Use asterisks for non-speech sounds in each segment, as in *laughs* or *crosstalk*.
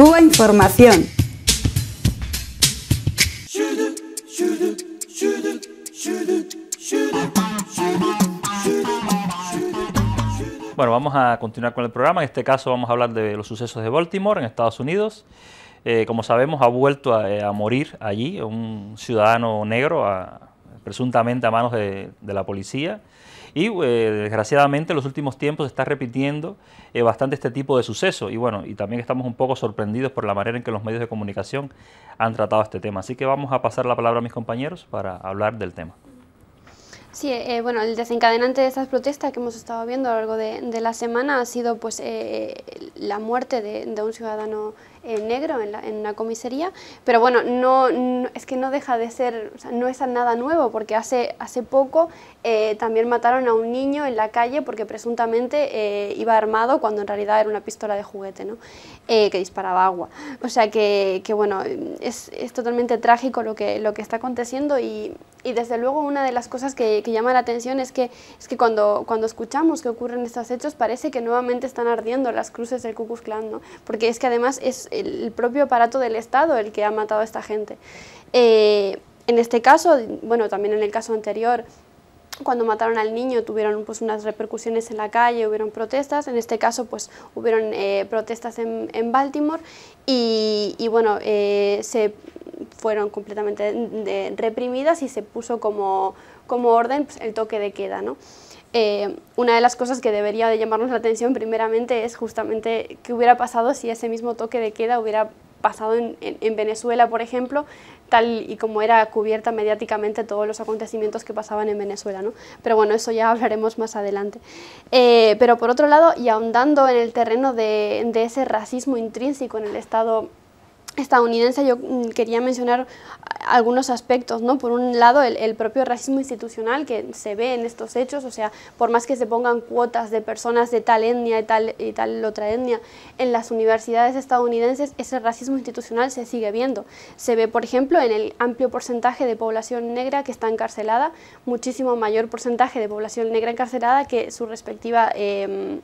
Cuba Información. Bueno, vamos a continuar con el programa. En este caso vamos a hablar de los sucesos de Baltimore, en Estados Unidos. Eh, como sabemos, ha vuelto eh, a, morir allí un ciudadano negro, presuntamente a manos de, de la policía. Y eh, desgraciadamente en los últimos tiempos se está repitiendo eh, bastante este tipo de suceso. Y bueno, y también estamos un poco sorprendidos por la manera en que los medios de comunicación han tratado este tema. Así que vamos a pasar la palabra a mis compañeros para hablar del tema. Sí, eh, bueno, el desencadenante de estas protestas que hemos estado viendo a lo largo de, la semana ha sido pues la muerte de, de un ciudadano eh, negro en, la, una comisaría, pero bueno, no, es que no deja de ser, no es nada nuevo, porque hace, hace poco eh, también mataron a un niño en la calle porque presuntamente eh, iba armado cuando en realidad era una pistola de juguete, ¿no? que disparaba agua. O sea que, que bueno, es, es, totalmente trágico lo que, lo que está aconteciendo y, y desde luego una de las cosas que, llama la atención es que, es que cuando, cuando escuchamos que ocurren estos hechos parece que nuevamente están ardiendo las cruces del Ku ¿no? Porque es que además es el propio aparato del Estado el que ha matado a esta gente. Eh, en este caso, bueno, también en el caso anterior, cuando mataron al niño tuvieron pues unas repercusiones en la calle, hubieron protestas, en este caso pues hubieron eh, protestas en, Baltimore y, bueno, eh, se fueron completamente reprimidas y se puso como, orden pues, el toque de queda, ¿no? Eh, una de las cosas que debería de llamarnos la atención primeramente es justamente qué hubiera pasado si ese mismo toque de queda hubiera pasado en, Venezuela, por ejemplo, tal y como era cubierta mediáticamente todos los acontecimientos que pasaban en Venezuela. ¿no? Pero bueno, eso ya *laughs* hablaremos más adelante. Eh, pero por otro lado, y ahondando en el terreno de, de ese racismo intrínseco en el Estado estadounidense yo mm, quería mencionar algunos aspectos, ¿no? Por un lado, el, propio racismo institucional que se ve en estos hechos, o sea, por más que se pongan cuotas de personas de tal etnia y tal, y tal otra etnia en las universidades estadounidenses, ese racismo institucional se sigue viendo. Se ve, por ejemplo, en el amplio porcentaje de población negra que está encarcelada, muchísimo mayor porcentaje de población negra encarcelada que su respectiva... Em,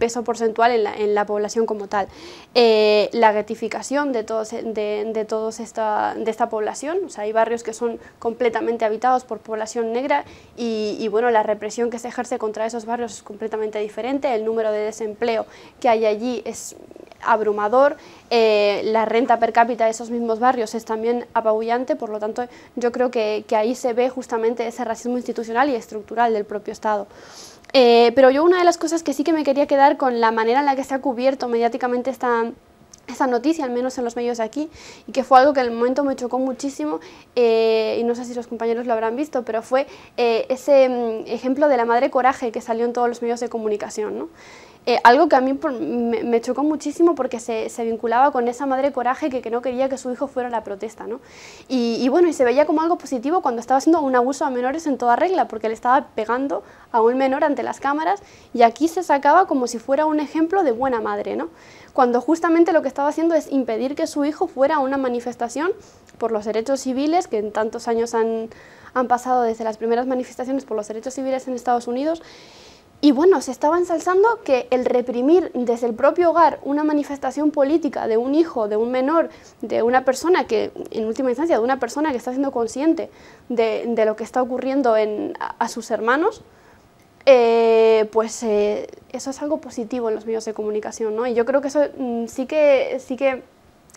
peso porcentual en la, en la población como tal. Eh, la gratificación de, todos, de, de, todos esta, de esta población, sea, hay barrios que son completamente habitados por población negra y, y bueno, la represión que se ejerce contra esos barrios es completamente diferente, el número de desempleo que hay allí es abrumador, eh, la renta per cápita de esos mismos barrios es también apabullante, por lo tanto yo creo que ahí se ve justamente ese racismo institucional y estructural del propio Estado. Eh, pero yo una de las cosas que sí que me quería quedar con la manera en la que se ha cubierto mediáticamente esta, noticia, al menos en los medios de aquí, y que fue algo que en el momento me chocó muchísimo, eh, y no sé si los compañeros lo habrán visto, pero fue eh, ese mm, ejemplo de la madre coraje que salió en todos los medios de comunicación. ¿no? Eh, algo que a mí me, chocó muchísimo porque se, vinculaba con esa madre coraje que, no quería que su hijo fuera a la protesta, Y, bueno, y se veía como algo positivo cuando estaba haciendo un abuso a menores en toda regla, porque le estaba pegando a un menor ante las cámaras y aquí se sacaba como si fuera un ejemplo de buena madre, ¿no? Cuando justamente lo que estaba haciendo es impedir que su hijo fuera a una manifestación por los derechos civiles que en tantos años han, han pasado desde las primeras manifestaciones por los derechos civiles en Estados Unidos y bueno, se estaba ensalzando que el reprimir desde el propio hogar una manifestación política de un hijo, de un menor, de una persona que, en última instancia, de una persona que está siendo consciente de, lo que está ocurriendo a, sus hermanos, eh, pues eh, eso es algo positivo en los medios de comunicación, ¿no? Y yo creo que eso mm, sí que... Sí que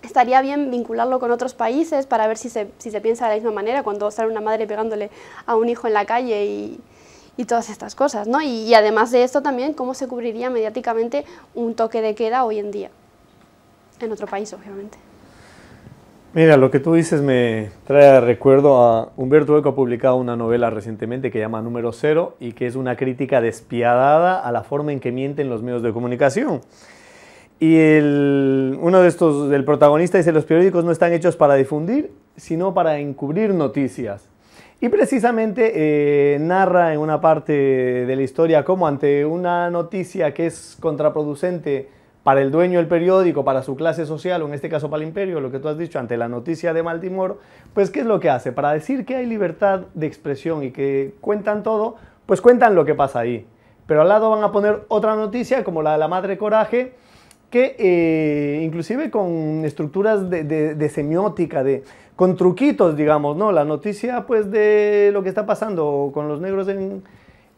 estaría bien vincularlo con otros países para ver si se, si se, piensa de la misma manera cuando sale una madre pegándole a un hijo en la calle y, y todas estas cosas, ¿no? Y, además de esto también, ¿cómo se cubriría mediáticamente un toque de queda hoy en día? En otro país, obviamente. Mira, lo que tú dices me trae recuerdo a Humberto Eco ha publicado una novela recientemente que llama Número Cero y que es una crítica despiadada a la forma en que mienten los medios de comunicación. Y el, uno de estos, el protagonista dice, los periódicos no están hechos para difundir, sino para encubrir noticias. Y precisamente eh, narra en una parte de la historia cómo ante una noticia que es contraproducente para el dueño del periódico, para su clase social, o en este caso para el imperio, lo que tú has dicho, ante la noticia de Maltimore, pues ¿qué es lo que hace? Para decir que hay libertad de expresión y que cuentan todo, pues cuentan lo que pasa ahí. Pero al lado van a poner otra noticia, como la de la madre Coraje, que eh, inclusive con estructuras de, semiótica, de, con truquitos, digamos, ¿no? La noticia pues de lo que está pasando con los negros en,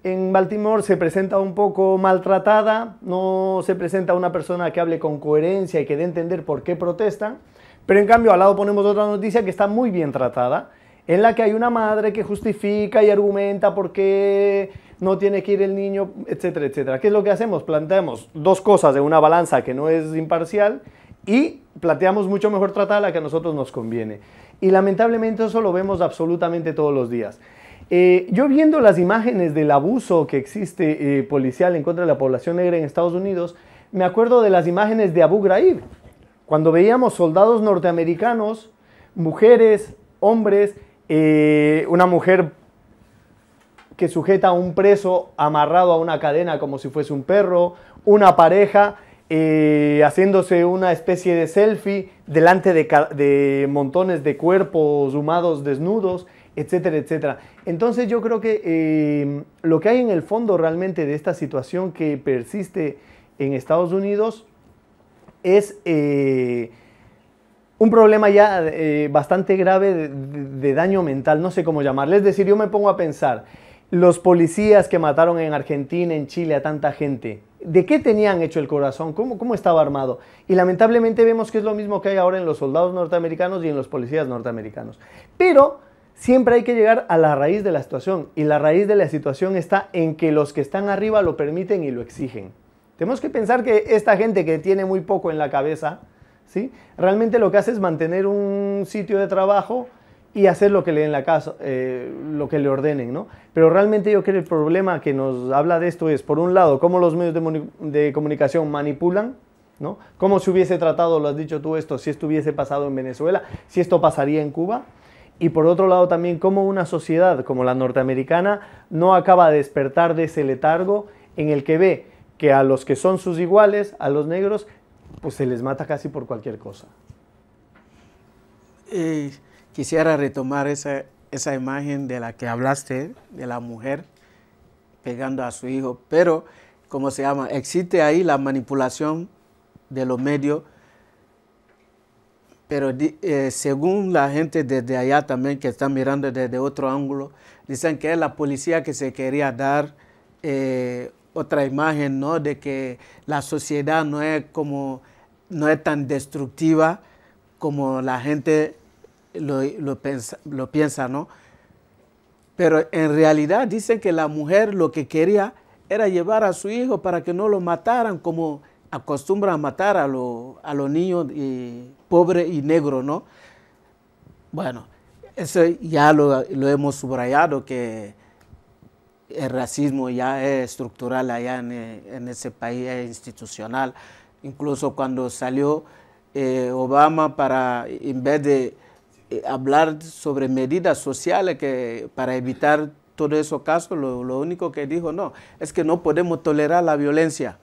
en Baltimore se presenta un poco maltratada, no se presenta una persona que hable con coherencia y que dé a entender por qué protestan, pero en cambio al lado ponemos otra noticia que está muy bien tratada, en la que hay una madre que justifica y argumenta por qué no tiene que ir el niño, etcétera, etcétera. ¿Qué es lo que hacemos? Planteamos dos cosas de una balanza que no es imparcial y planteamos mucho mejor tratar la que a nosotros nos conviene. Y lamentablemente eso lo vemos absolutamente todos los días. Eh, yo viendo las imágenes del abuso que existe eh, policial en contra de la población negra en Estados Unidos, me acuerdo de las imágenes de Abu Ghraib, cuando veíamos soldados norteamericanos, mujeres, hombres, eh, una mujer que sujeta a un preso amarrado a una cadena como si fuese un perro, una pareja eh, haciéndose una especie de selfie delante de, montones de cuerpos humados desnudos, etcétera, etcétera. Entonces yo creo que eh, lo que hay en el fondo realmente de esta situación que persiste en Estados Unidos es eh, un problema ya bastante grave de, daño mental, no sé cómo llamarlo. Es decir, yo me pongo a pensar, los policías que mataron en Argentina, en Chile a tanta gente, ¿de qué tenían hecho el corazón? ¿Cómo, estaba armado? Y lamentablemente vemos que es lo mismo que hay ahora en los soldados norteamericanos y en los policías norteamericanos. Pero siempre hay que llegar a la raíz de la situación y la raíz de la situación está en que los que están arriba lo permiten y lo exigen. Tenemos que pensar que esta gente que tiene muy poco en la cabeza, ¿sí? realmente lo que hace es mantener un sitio de trabajo, y hacer lo que le den la casa, eh, lo que le ordenen, ¿no? Pero realmente yo creo que el problema que nos habla de esto es, por un lado, cómo los medios de, de comunicación manipulan, ¿no? Cómo se hubiese tratado, lo has dicho tú esto, si esto hubiese pasado en Venezuela, si esto pasaría en Cuba, y por otro lado también cómo una sociedad como la norteamericana no acaba de despertar de ese letargo en el que ve que a los que son sus iguales, a los negros, pues se les mata casi por cualquier cosa. Eh Quisiera retomar esa, imagen de la que hablaste, de la mujer pegando a su hijo, pero, ¿cómo se llama? Existe ahí la manipulación de los medios, pero eh, según la gente desde allá también que está mirando desde otro ángulo, dicen que es la policía que se quería dar eh, otra imagen, ¿no? De que la sociedad no es como, no es tan destructiva como la gente lo, lo piensa, ¿no? Pero en realidad dicen que la mujer lo que quería era llevar a su hijo para que no lo mataran como acostumbran a, matar a los niños pobres y negros, ¿no? Bueno, eso ya lo, hemos subrayado, que el racismo ya es estructural allá en, ese país, es institucional. Incluso cuando salió eh, Obama para, en vez de eh, hablar sobre medidas sociales que, para evitar todos esos casos, lo, único que dijo, no, es que no podemos tolerar la violencia.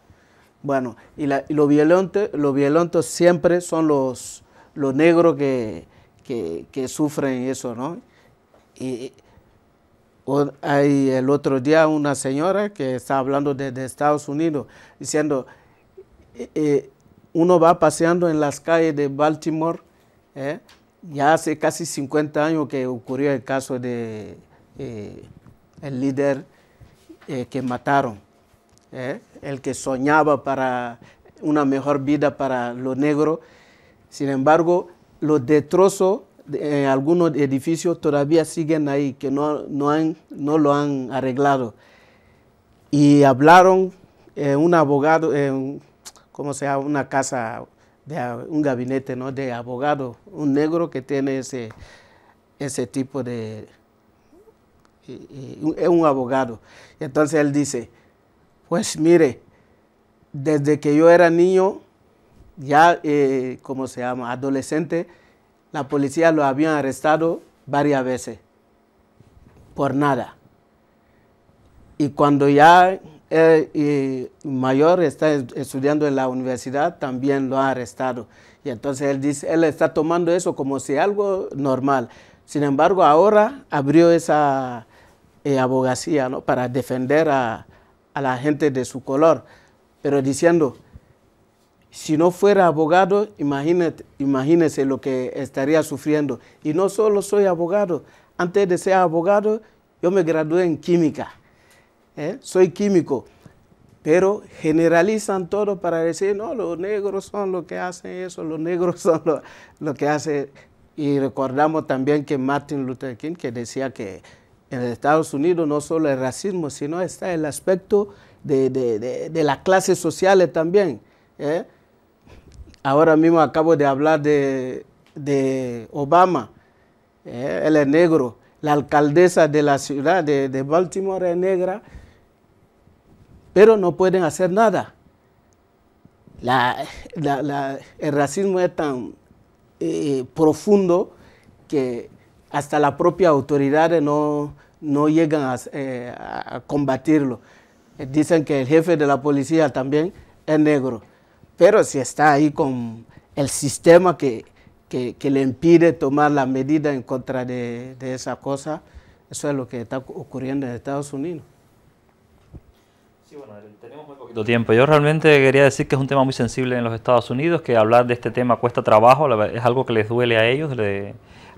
Bueno, y, los violentos lo violento siempre son los, los negros que, sufren eso, ¿no? Y hay el otro día una señora que está hablando desde de Estados Unidos, diciendo, eh, eh, uno va paseando en las calles de Baltimore, ¿eh? ya hace casi 50 años que ocurrió el caso de eh, el líder eh, que mataron, eh, el que soñaba para una mejor vida para los negros. Sin embargo, los destrozos en algunos edificios todavía siguen ahí, que no, no, lo han arreglado. Y hablaron un abogado, en, ¿cómo se llama? Una casa de un gabinete ¿no? de abogado, un negro que tiene ese, ese tipo de... es un abogado. Entonces él dice, pues mire, desde que yo era niño, ya, eh, ¿cómo se llama?, adolescente, la policía lo habían arrestado varias veces, por nada. Y cuando ya el eh, mayor está estudiando en la universidad, también lo ha arrestado. Y entonces él dice, él está tomando eso como si algo normal. Sin embargo, ahora abrió esa eh, abogacía para defender a, la gente de su color, pero diciendo, si no fuera abogado, imagínate, imagínese lo que estaría sufriendo. Y no solo soy abogado, antes de ser abogado, yo me gradué en química. ¿Eh? soy químico, pero generalizan todo para decir, no, los negros son los que hacen eso, los negros *laughs* son lo que hacen. Y recordamos también que Martin Luther King, que decía que en Estados Unidos no solo es racismo, sino está el aspecto de, las clases sociales también. ¿eh? Ahora mismo acabo de hablar de, Obama, ¿eh? él es negro, la alcaldesa de la ciudad de, Baltimore es negra, pero no pueden hacer nada. el racismo es tan eh, profundo que hasta las propias autoridades no, no llegan eh, a, combatirlo. Dicen que el jefe de la policía también es negro, pero si está ahí con el sistema que, le impide tomar la medida en contra de esa cosa, eso es lo que está ocurriendo en Estados Unidos. Sí, bueno, tenemos muy poquito tiempo. Yo realmente quería decir que es un tema muy sensible en los Estados Unidos, que hablar de este tema cuesta trabajo, es algo que les duele a ellos,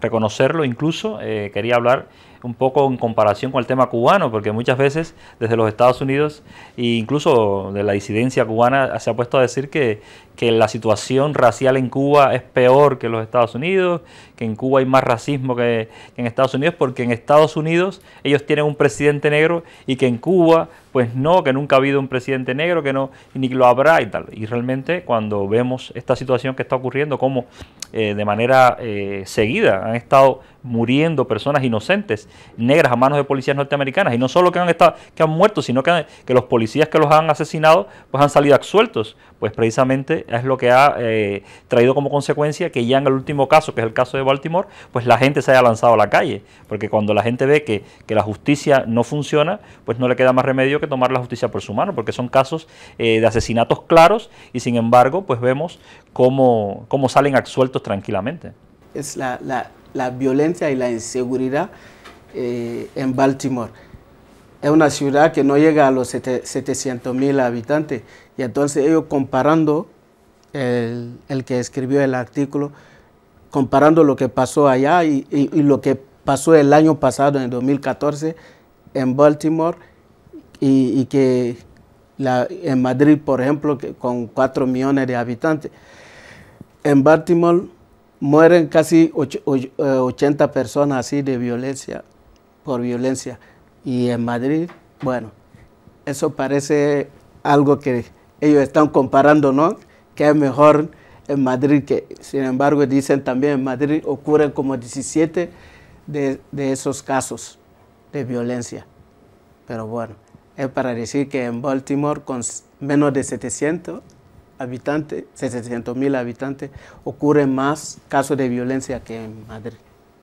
reconocerlo incluso. Eh, quería hablar un poco en comparación con el tema cubano, porque muchas veces desde los Estados Unidos e incluso de la disidencia cubana se ha puesto a decir que, que la situación racial en Cuba es peor que en los Estados Unidos, que en Cuba hay más racismo que, en Estados Unidos, porque en Estados Unidos ellos tienen un presidente negro y que en Cuba, pues no, que nunca ha habido un presidente negro, que no, ni lo habrá y tal. Y realmente cuando vemos esta situación que está ocurriendo, como eh, de manera eh, seguida. Han estado muriendo personas inocentes, negras a manos de policías norteamericanas. Y no solo que han, estado, que han muerto, sino que, que los policías que los han asesinado pues han salido absueltos. Pues precisamente es lo que ha eh, traído como consecuencia que ya en el último caso, que es el caso de Baltimore, pues la gente se haya lanzado a la calle. Porque cuando la gente ve que, la justicia no funciona, pues no le queda más remedio que tomar la justicia por su mano, porque son casos de asesinatos claros y sin embargo pues vemos cómo, cómo salen absueltos tranquilamente. Es la, violencia y la inseguridad eh, en Baltimore. Es una ciudad que no llega a los 700 mil habitantes. Y entonces ellos comparando, el, que escribió el artículo, comparando lo que pasó allá y, lo que pasó el año pasado, en 2014, en Baltimore, y, que en Madrid, por ejemplo, con 4 millones de habitantes. En Baltimore mueren casi 80 eh, personas así de violencia, por violencia. Y en Madrid, bueno, eso parece algo que ellos están comparando, ¿no? Que es mejor en Madrid, que sin embargo dicen también en Madrid ocurren como 17 de, esos casos de violencia. Pero bueno, es para decir que en Baltimore con menos de 700 habitantes, 600 mil habitantes, ocurre más casos de violencia que en Madrid.